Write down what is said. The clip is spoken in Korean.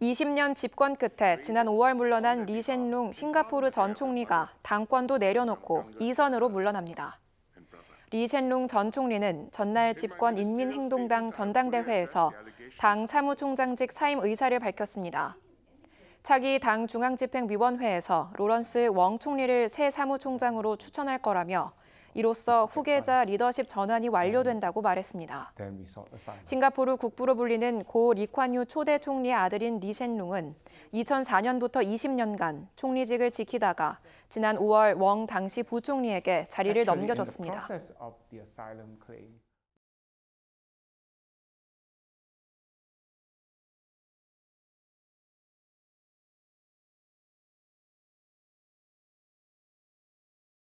20년 집권 끝에 지난 5월 물러난 리셴룽 싱가포르 전 총리가 당권도 내려놓고 이선으로 물러납니다. 리셴룽 전 총리는 전날 집권 인민행동당 전당대회에서 당 사무총장직 사임 의사를 밝혔습니다. 차기 당 중앙집행위원회에서 로런스 웡 총리를 새 사무총장으로 추천할 거라며 이로써 후계자 리더십 전환이 완료된다고 말했습니다. 싱가포르 국부로 불리는 고 리콴유 초대 총리의 아들인 리셴룽은 2004년부터 20년간 총리직을 지키다가 지난 5월 웡 당시 부총리에게 자리를 넘겨줬습니다.